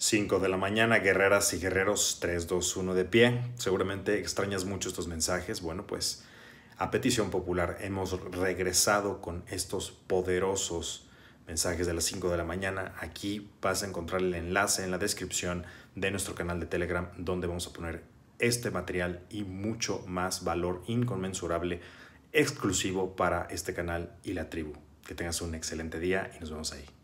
5 de la mañana, guerreras y guerreros 3, 2, 1 de pie. Seguramente extrañas mucho estos mensajes. Bueno, pues a petición popular hemos regresado con estos poderosos mensajes de las 5 de la mañana. Aquí vas a encontrar el enlace en la descripción de nuestro canal de Telegram donde vamos a poner este material y mucho más valor inconmensurable exclusivo para este canal y la tribu. Que tengas un excelente día y nos vemos ahí.